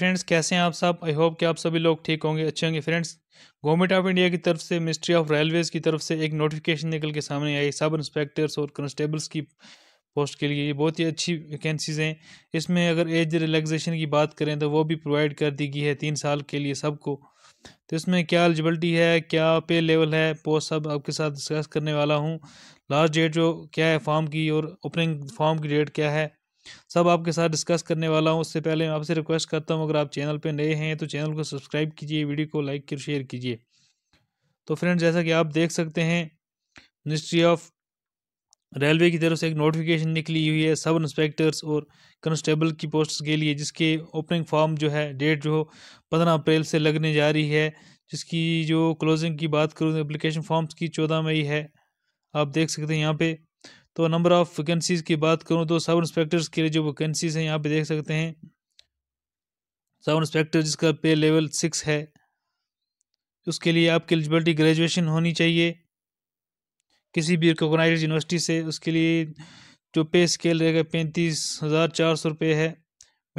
friends कैसे हैं आप सब आई होप कि आप सभी लोग ठीक होंगे अच्छे होंगे फ्रेंड्स गवर्नमेंट ऑफ इंडिया की तरफ से मिनिस्ट्री ऑफ रेलवेज़ की तरफ से एक नोटिफिकेशन निकल के सामने आई सब इंस्पेक्टर्स और कॉन्स्टेबल्स की पोस्ट के लिए ये बहुत ही अच्छी वैकेंसीज़ हैं इसमें अगर एज रिलैक्सेशन की बात करें तो वो भी प्रोवाइड कर दी गई है तीन साल के लिए सबको तो इसमें क्या एलिजिबिलिटी है क्या पे लेवल है पोस्ट सब आपके साथ डिस्कस करने वाला हूँ लास्ट डेट जो क्या है फॉर्म की और ओपनिंग फॉर्म की डेट क्या है सब आपके साथ डिस्कस करने वाला हूँ उससे पहले मैं आपसे रिक्वेस्ट करता हूँ अगर आप चैनल पर नए हैं तो चैनल को सब्सक्राइब कीजिए वीडियो को लाइक कर शेयर कीजिए तो फ्रेंड जैसा कि आप देख सकते हैं मिनिस्ट्री ऑफ रेलवे की तरफ से एक नोटिफिकेशन निकली हुई है सब इंस्पेक्टर्स और कांस्टेबल की पोस्ट के लिए जिसके ओपनिंग फॉर्म जो है डेट जो पंद्रह अप्रैल से लगने जा रही है जिसकी जो क्लोजिंग की बात करूँ एप्लीकेशन तो फॉर्म्स की चौदह मई है आप देख सकते हैं यहाँ पे तो नंबर ऑफ़ वैकेंसीज़ की बात करूँ तो सब इंस्पेक्टर्स के लिए जो वैकेंसीज हैं यहाँ पे देख सकते हैं सब इंस्पेक्टर जिसका पे लेवल सिक्स है उसके लिए आपकी एलिजिबिलिटी ग्रेजुएशन होनी चाहिए किसी भी रिकोगनाइज यूनिवर्सिटी से उसके लिए जो पे स्केल रहेगा पैंतीस हज़ार चार सौ रुपये है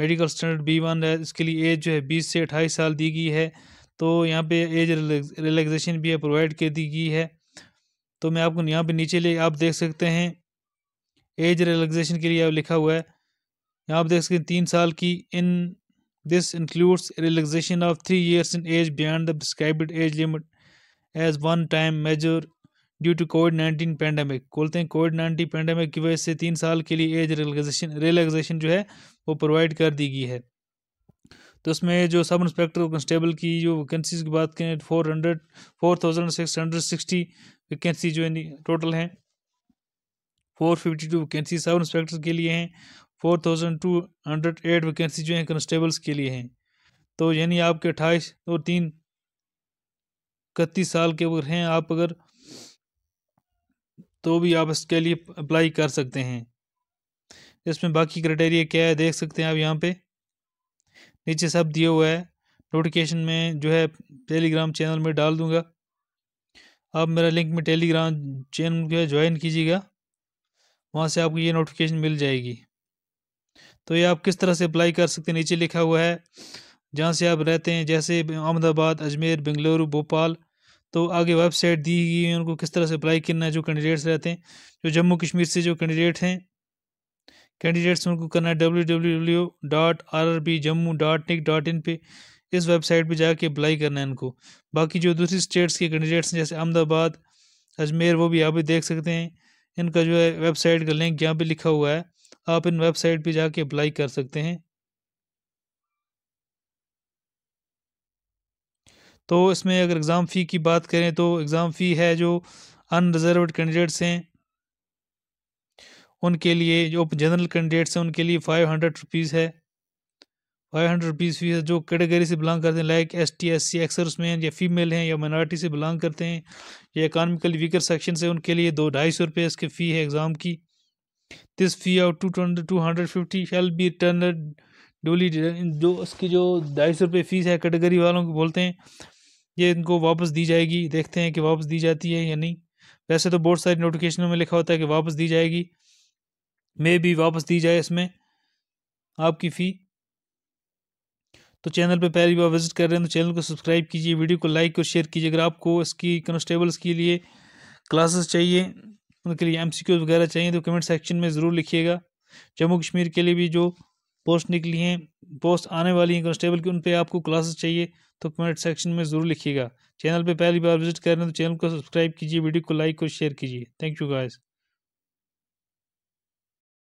मेडिकल स्टैंडर्ड बी वन है इसके लिए एज जो है बीस से अट्ठाईस साल दी गई है तो यहाँ पे एज रिलैक्सेशन भी है प्रोवाइड कर दी गई है तो मैं आपको यहाँ पे नीचे ले आप देख सकते हैं एज रिलैक्सेशन के लिए लिखा हुआ है यहाँ आप देख सकते हैं तीन साल की in this includes relaxation of three years in age beyond the prescribed age limit age one time measure due to COVID nineteen pandemic बोलते हैं कोविड नाइन्टीन पैंडमिक की वजह से तीन साल के लिए एज रिलैक्सेशन रिलैक्सेशन जो है वो प्रोवाइड कर दी गई है तो उसमें जो सब इंस्पेक्टर कॉन्स्टेबल की जो वैकेंसीज की बात करें four hundred four thousand six hundred sixty vacancy जो टोटल हैं four fifty two vacancy sub inspector के लिए हैं four thousand two hundred eight vacancy जो है कॉन्स्टेबल्स के लिए हैं तो यानी आपके अट्ठाईस और तीन इकतीस साल के अगर हैं आप अगर तो भी आप इसके लिए अप्लाई कर सकते हैं इसमें बाकी क्राइटेरिया क्या है देख सकते हैं आप यहाँ पे नीचे सब दिया हुआ है नोटिफिकेशन में जो है टेलीग्राम चैनल में डाल दूँगा आप मेरा लिंक में टेलीग्राम चैनल जो है ज्वाइन कीजिएगा वहाँ से आपको ये नोटिफिकेशन मिल जाएगी तो ये आप किस तरह से अप्लाई कर सकते हैं नीचे लिखा हुआ है जहाँ से आप रहते हैं जैसे अहमदाबाद अजमेर बेंगलुरु भोपाल तो आगे वेबसाइट दी गई है उनको किस तरह से अप्लाई करना है जो कैंडिडेट्स रहते हैं जो जम्मू कश्मीर से जो कैंडिडेट हैं कैंडिडेट्स उनको करना है W W W dot R R B Jammu dot nic dot in पर इस वेबसाइट पर जाके अप्लाई करना है इनको बाकी जो दूसरी स्टेट्स के कैंडिडेट्स हैं जैसे अहमदाबाद अजमेर वो भी आप भी देख सकते हैं इनका जो है वेबसाइट का लिंक यहाँ पे लिखा हुआ है आप इन वेबसाइट पे जाके अप्लाई कर सकते हैं तो इसमें अगर एग्ज़ाम फ़ी की बात करें तो एग्ज़ाम फ़ी है जो अनरिजर्व कैंडिडेट्स हैं उनके लिए जो जनरल कैंडिडेट्स हैं उनके लिए फाइव हंड्रेड रुपीज़ है फाइव हंड्रेड रुपीज़ फीस जो कैटेगरी से बिलोंग करते हैं like S T S C ex serviceman या फीमेल हैं या माइनॉरिटी से बिलोंग करते हैं या इकानमिकली वीकर सेक्शन से उनके लिए दो ढाई सौ रुपये इसकी फ़ी है एग्ज़ाम की this fee of two two hundred fifty shall be turn डोली जो उसकी जो ढाई सौ रुपये फ़ीस है कैटेगरी वालों को बोलते हैं ये इनको वापस दी जाएगी देखते हैं कि वापस दी जाती है या नहीं वैसे तो बहुत सारी नोटिफिकेशनों में लिखा होता है कि वापस दी जाएगी मे भी वापस दी जाए इसमें आपकी फ़ी तो चैनल पर पहली बार विजिट कर रहे हैं तो चैनल को सब्सक्राइब कीजिए वीडियो को लाइक और शेयर कीजिए अगर आपको इसकी कॉन्स्टेबल्स के लिए क्लासेस चाहिए उनके लिए एम वगैरह चाहिए तो कमेंट सेक्शन में ज़रूर लिखिएगा जम्मू कश्मीर के लिए भी जो पोस्ट निकली हैं पोस्ट आने वाली हैं कॉन्स्टेबल की उन पर आपको क्लासेस चाहिए तो कमेंट सेक्शन में ज़रूर लिखिएगा चैनल पर पहली बार विजिट कर रहे हैं तो चैनल को सब्सक्राइब कीजिए वीडियो को लाइक और शेयर कीजिए थैंक यू गाइस